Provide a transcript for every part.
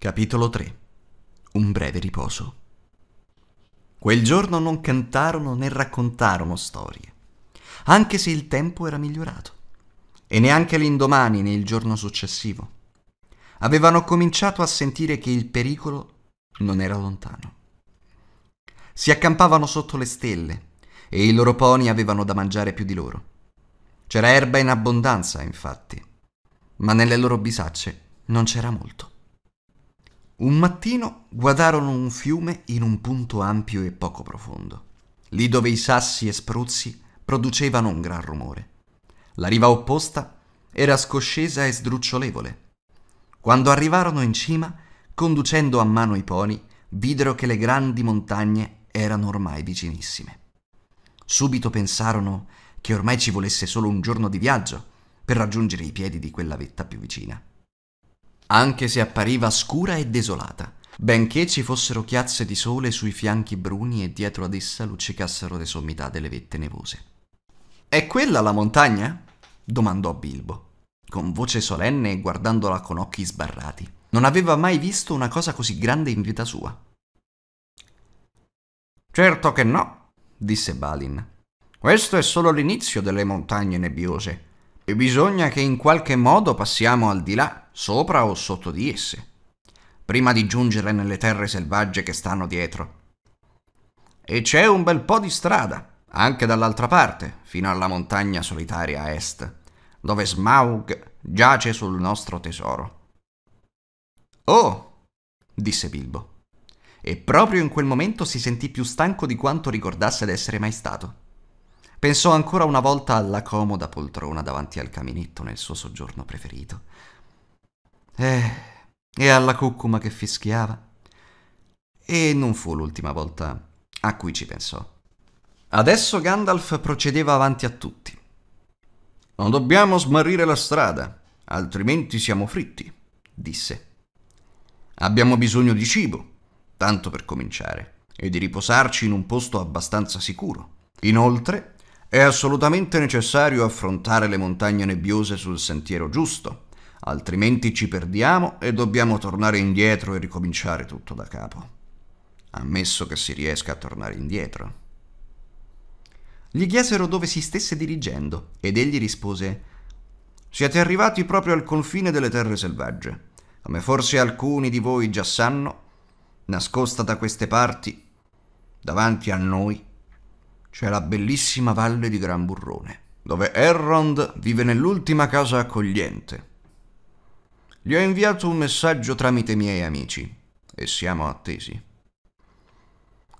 Capitolo 3 Un breve riposo Quel giorno non cantarono né raccontarono storie, anche se il tempo era migliorato, e neanche l'indomani né il giorno successivo. Avevano cominciato a sentire che il pericolo non era lontano. Si accampavano sotto le stelle e i loro poni avevano da mangiare più di loro. C'era erba in abbondanza, infatti, ma nelle loro bisacce non c'era molto. Un mattino guadarono un fiume in un punto ampio e poco profondo, lì dove i sassi e spruzzi producevano un gran rumore. La riva opposta era scoscesa e sdrucciolevole. Quando arrivarono in cima, conducendo a mano i poni, videro che le grandi montagne erano ormai vicinissime. Subito pensarono che ormai ci volesse solo un giorno di viaggio per raggiungere i piedi di quella vetta più vicina anche se appariva scura e desolata, benché ci fossero chiazze di sole sui fianchi bruni e dietro ad essa luccicassero le sommità delle vette nevose. È quella la montagna? domandò Bilbo, con voce solenne e guardandola con occhi sbarrati. Non aveva mai visto una cosa così grande in vita sua. Certo che no, disse Balin. Questo è solo l'inizio delle montagne nebbiose e bisogna che in qualche modo passiamo al di là sopra o sotto di esse, prima di giungere nelle terre selvagge che stanno dietro. E c'è un bel po' di strada, anche dall'altra parte, fino alla montagna solitaria a est, dove Smaug giace sul nostro tesoro. Oh! disse Bilbo. E proprio in quel momento si sentì più stanco di quanto ricordasse d'essere mai stato. Pensò ancora una volta alla comoda poltrona davanti al caminetto nel suo soggiorno preferito, eh, e alla cuccuma che fischiava. E non fu l'ultima volta a cui ci pensò. Adesso Gandalf procedeva avanti a tutti. Non dobbiamo smarrire la strada, altrimenti siamo fritti, disse. Abbiamo bisogno di cibo, tanto per cominciare, e di riposarci in un posto abbastanza sicuro. Inoltre, è assolutamente necessario affrontare le montagne nebbiose sul sentiero giusto altrimenti ci perdiamo e dobbiamo tornare indietro e ricominciare tutto da capo. Ammesso che si riesca a tornare indietro. Gli chiesero dove si stesse dirigendo ed egli rispose Siete arrivati proprio al confine delle terre selvagge. Come forse alcuni di voi già sanno, nascosta da queste parti, davanti a noi, c'è la bellissima valle di Gran Burrone, dove Errond vive nell'ultima casa accogliente, gli ho inviato un messaggio tramite i miei amici e siamo attesi.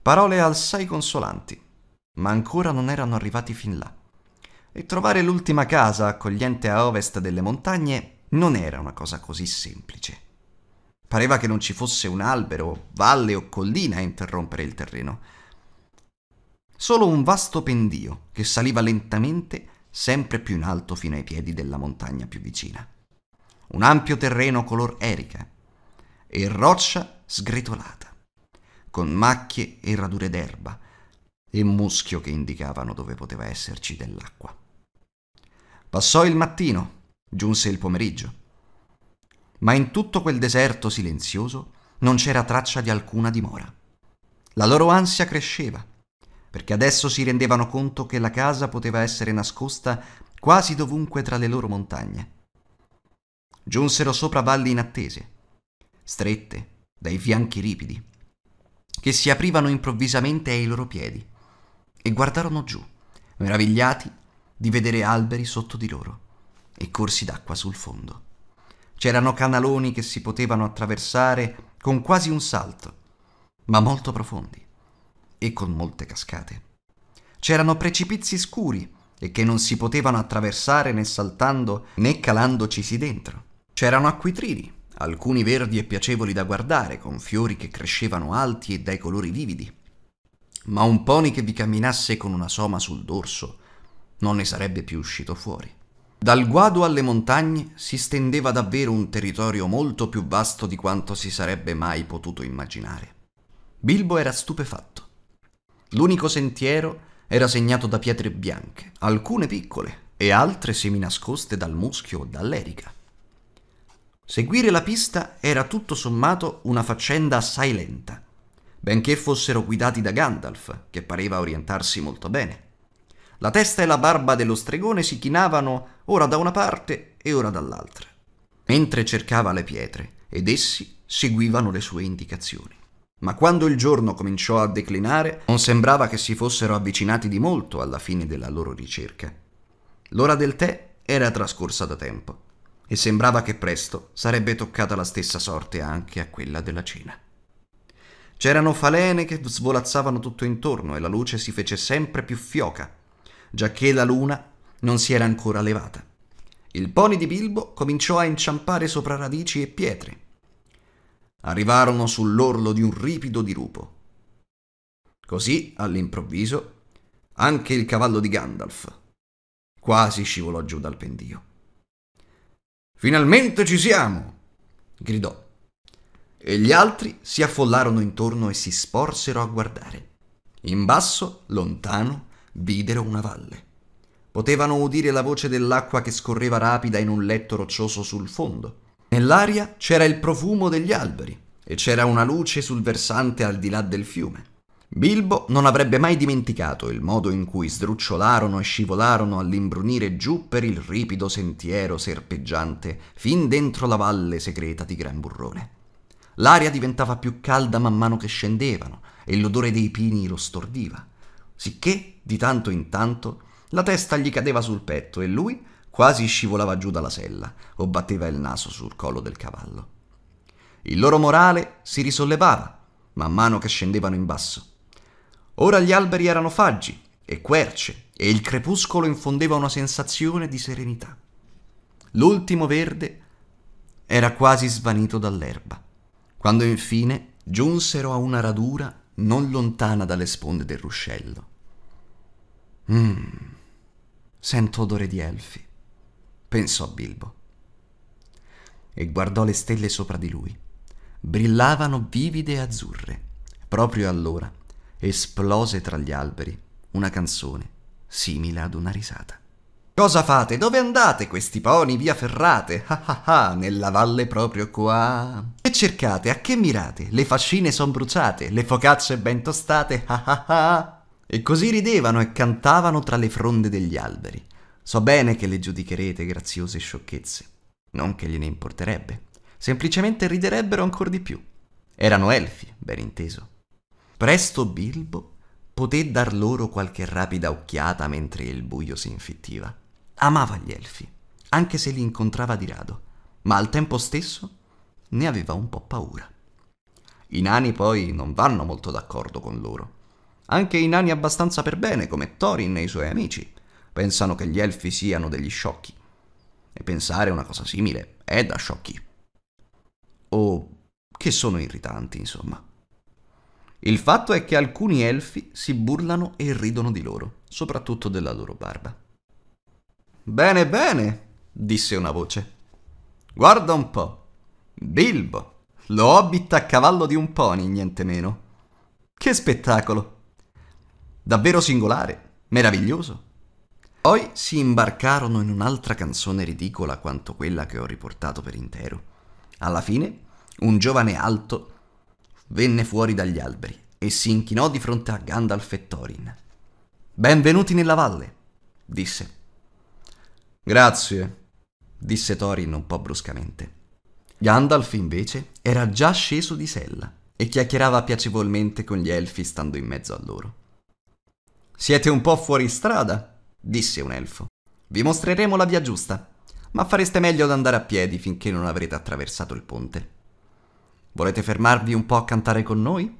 Parole assai consolanti, ma ancora non erano arrivati fin là. E trovare l'ultima casa accogliente a ovest delle montagne non era una cosa così semplice. Pareva che non ci fosse un albero, valle o collina a interrompere il terreno. Solo un vasto pendio che saliva lentamente sempre più in alto fino ai piedi della montagna più vicina un ampio terreno color erica e roccia sgretolata, con macchie e radure d'erba e muschio che indicavano dove poteva esserci dell'acqua. Passò il mattino, giunse il pomeriggio, ma in tutto quel deserto silenzioso non c'era traccia di alcuna dimora. La loro ansia cresceva, perché adesso si rendevano conto che la casa poteva essere nascosta quasi dovunque tra le loro montagne giunsero sopra valli inattese, strette, dai fianchi ripidi, che si aprivano improvvisamente ai loro piedi e guardarono giù, meravigliati di vedere alberi sotto di loro e corsi d'acqua sul fondo. C'erano canaloni che si potevano attraversare con quasi un salto, ma molto profondi e con molte cascate. C'erano precipizi scuri e che non si potevano attraversare né saltando né calandocisi dentro. C'erano acquitrini, alcuni verdi e piacevoli da guardare, con fiori che crescevano alti e dai colori vividi. Ma un pony che vi camminasse con una soma sul dorso non ne sarebbe più uscito fuori. Dal guado alle montagne si stendeva davvero un territorio molto più vasto di quanto si sarebbe mai potuto immaginare. Bilbo era stupefatto. L'unico sentiero era segnato da pietre bianche, alcune piccole e altre semi nascoste dal muschio o dall'erica. Seguire la pista era tutto sommato una faccenda assai lenta, benché fossero guidati da Gandalf, che pareva orientarsi molto bene. La testa e la barba dello stregone si chinavano ora da una parte e ora dall'altra, mentre cercava le pietre, ed essi seguivano le sue indicazioni. Ma quando il giorno cominciò a declinare, non sembrava che si fossero avvicinati di molto alla fine della loro ricerca. L'ora del tè era trascorsa da tempo e sembrava che presto sarebbe toccata la stessa sorte anche a quella della cena. C'erano falene che svolazzavano tutto intorno e la luce si fece sempre più fioca, giacché la luna non si era ancora levata. Il pony di Bilbo cominciò a inciampare sopra radici e pietre. Arrivarono sull'orlo di un ripido dirupo. Così, all'improvviso, anche il cavallo di Gandalf quasi scivolò giù dal pendio. Finalmente ci siamo! gridò. E gli altri si affollarono intorno e si sporsero a guardare. In basso, lontano, videro una valle. Potevano udire la voce dell'acqua che scorreva rapida in un letto roccioso sul fondo. Nell'aria c'era il profumo degli alberi e c'era una luce sul versante al di là del fiume. Bilbo non avrebbe mai dimenticato il modo in cui sdrucciolarono e scivolarono all'imbrunire giù per il ripido sentiero serpeggiante fin dentro la valle segreta di Gran Burrone. L'aria diventava più calda man mano che scendevano e l'odore dei pini lo stordiva, sicché di tanto in tanto la testa gli cadeva sul petto e lui quasi scivolava giù dalla sella o batteva il naso sul collo del cavallo. Il loro morale si risollevava man mano che scendevano in basso Ora gli alberi erano faggi e querce e il crepuscolo infondeva una sensazione di serenità. L'ultimo verde era quasi svanito dall'erba, quando infine giunsero a una radura non lontana dalle sponde del ruscello. Mmm, sento odore di elfi, pensò Bilbo. E guardò le stelle sopra di lui. Brillavano vivide e azzurre. Proprio allora Esplose tra gli alberi una canzone simile ad una risata. Cosa fate? Dove andate questi poni? Via ferrate! Ah ah ah, nella valle proprio qua! E cercate? A che mirate? Le fascine son bruciate, le focacce ben tostate! Ah ah ah! E così ridevano e cantavano tra le fronde degli alberi. So bene che le giudicherete graziose sciocchezze. Non che gliene importerebbe. Semplicemente riderebbero ancora di più. Erano elfi, ben inteso. Presto Bilbo poté dar loro qualche rapida occhiata mentre il buio si infittiva. Amava gli elfi, anche se li incontrava di rado, ma al tempo stesso ne aveva un po' paura. I nani poi non vanno molto d'accordo con loro. Anche i nani abbastanza per bene, come Thorin e i suoi amici, pensano che gli elfi siano degli sciocchi. E pensare una cosa simile è da sciocchi. O che sono irritanti, insomma. Il fatto è che alcuni elfi si burlano e ridono di loro, soprattutto della loro barba. Bene, bene, disse una voce. Guarda un po'. Bilbo, lo hobbit a cavallo di un pony, niente meno. Che spettacolo! Davvero singolare, meraviglioso. Poi si imbarcarono in un'altra canzone ridicola quanto quella che ho riportato per intero. Alla fine, un giovane alto venne fuori dagli alberi e si inchinò di fronte a Gandalf e Thorin. Benvenuti nella valle, disse. Grazie, disse Thorin un po' bruscamente. Gandalf invece era già sceso di sella e chiacchierava piacevolmente con gli elfi stando in mezzo a loro. Siete un po' fuori strada, disse un elfo. Vi mostreremo la via giusta, ma fareste meglio ad andare a piedi finché non avrete attraversato il ponte. Volete fermarvi un po' a cantare con noi?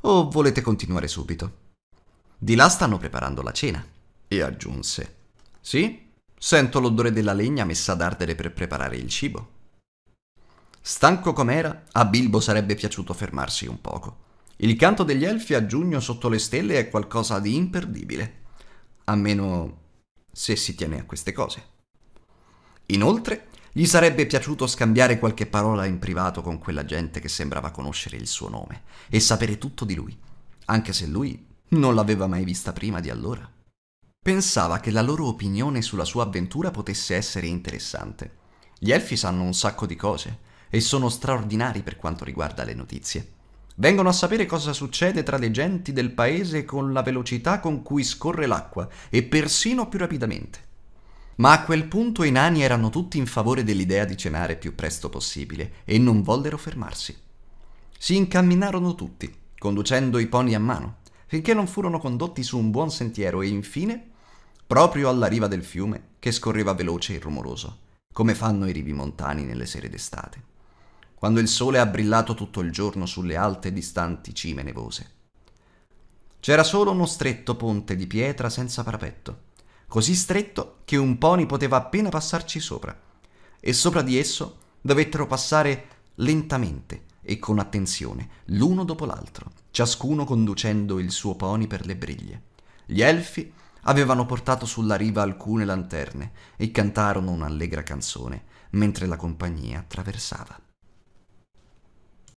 O volete continuare subito? Di là stanno preparando la cena. E aggiunse. Sì, sento l'odore della legna messa ad ardere per preparare il cibo. Stanco com'era, a Bilbo sarebbe piaciuto fermarsi un poco. Il canto degli elfi a giugno sotto le stelle è qualcosa di imperdibile. A meno se si tiene a queste cose. Inoltre, gli sarebbe piaciuto scambiare qualche parola in privato con quella gente che sembrava conoscere il suo nome e sapere tutto di lui, anche se lui non l'aveva mai vista prima di allora. Pensava che la loro opinione sulla sua avventura potesse essere interessante. Gli elfi sanno un sacco di cose e sono straordinari per quanto riguarda le notizie. Vengono a sapere cosa succede tra le genti del paese con la velocità con cui scorre l'acqua e persino più rapidamente. Ma a quel punto i nani erano tutti in favore dell'idea di cenare più presto possibile e non vollero fermarsi. Si incamminarono tutti, conducendo i pony a mano, finché non furono condotti su un buon sentiero e infine proprio alla riva del fiume che scorreva veloce e rumoroso, come fanno i rivi montani nelle sere d'estate, quando il sole ha brillato tutto il giorno sulle alte e distanti cime nevose. C'era solo uno stretto ponte di pietra senza parapetto, così stretto che un pony poteva appena passarci sopra, e sopra di esso dovettero passare lentamente e con attenzione, l'uno dopo l'altro, ciascuno conducendo il suo pony per le briglie. Gli elfi avevano portato sulla riva alcune lanterne e cantarono un'allegra canzone mentre la compagnia attraversava.